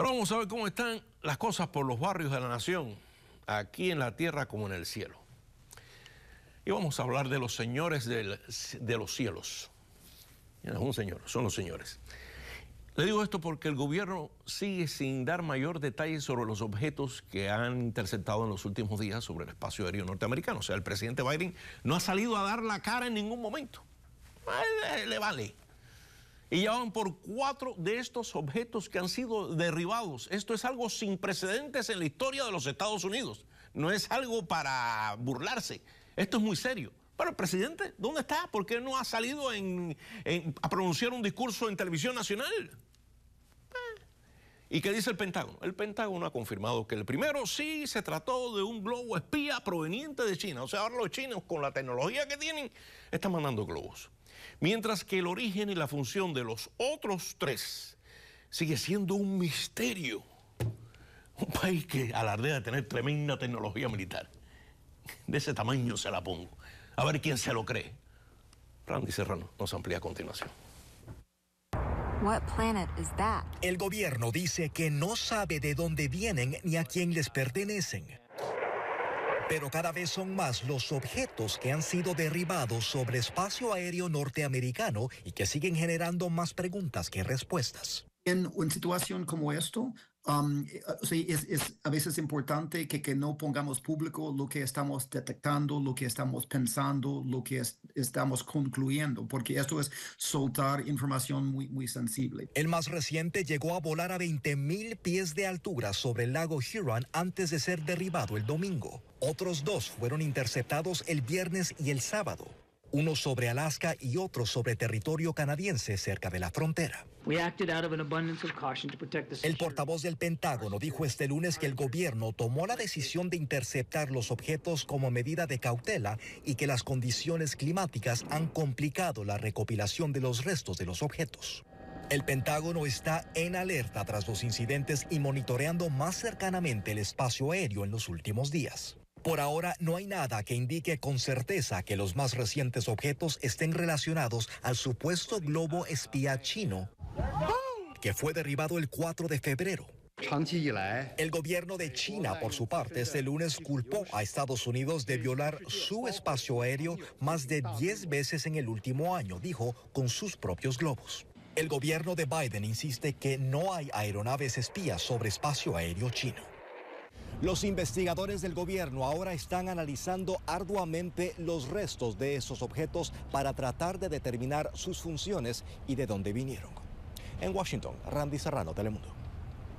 ahora vamos a ver cómo están las cosas por los barrios de la nación, aquí en la tierra como en el cielo. Y vamos a hablar de los señores de los cielos. es un señor, son los señores. Le digo esto porque el gobierno sigue sin dar mayor detalle sobre los objetos que han interceptado en los últimos días sobre el espacio aéreo norteamericano. O sea, el presidente Biden no ha salido a dar la cara en ningún momento. Le vale y ya van por cuatro de estos objetos que han sido derribados. Esto es algo sin precedentes en la historia de los Estados Unidos. No es algo para burlarse. Esto es muy serio. Pero el presidente, ¿dónde está? ¿Por qué no ha salido a pronunciar un discurso en televisión nacional? Eh. ¿Y qué dice el Pentágono? El Pentágono ha confirmado que el primero sí se trató de un globo espía proveniente de China. O sea, ahora los chinos con la tecnología que tienen están mandando globos mientras que el origen y la función de los otros tres sigue siendo un misterio. Un país que alardea de tener tremenda tecnología militar. De ese tamaño se la pongo. A ver quién se lo cree. Randy Serrano nos amplía a continuación. What planet is that? El gobierno dice que no sabe de dónde vienen ni a quién les pertenecen. Pero cada vez son más los objetos que han sido derribados sobre espacio aéreo norteamericano y que siguen generando más preguntas que respuestas en una situación como esto, eh, a veces es, importante que, no pongamos público lo que estamos detectando, lo que estamos pensando, lo que estamos concluyendo, porque esto es soltar información muy, muy sensible. El más reciente llegó a volar a 20.000 pies de altura sobre el lago Huron antes de ser derribado el domingo. Otros dos fueron interceptados el viernes y el sábado uno sobre Alaska y otro sobre territorio canadiense cerca de la frontera. El portavoz del Pentágono dijo este lunes que el gobierno tomó la decisión de interceptar los objetos como medida de cautela y que las condiciones climáticas han complicado la recopilación de los restos de los objetos. El Pentágono está en alerta tras los incidentes y monitoreando más cercanamente el espacio aéreo en los últimos días. Por ahora no hay nada que indique con certeza que los más recientes objetos estén relacionados al supuesto globo espía chino que fue derribado el 4 de febrero. El gobierno de China, por su parte, este lunes culpó a Estados Unidos de violar su espacio aéreo más de 10 veces en el último año, dijo, con sus propios globos. El gobierno de Biden insiste que no hay aeronaves espías sobre espacio aéreo chino. Los investigadores del gobierno ahora están analizando arduamente los restos de esos objetos para tratar de determinar sus funciones y de dónde vinieron. En Washington, Randy Serrano, Telemundo.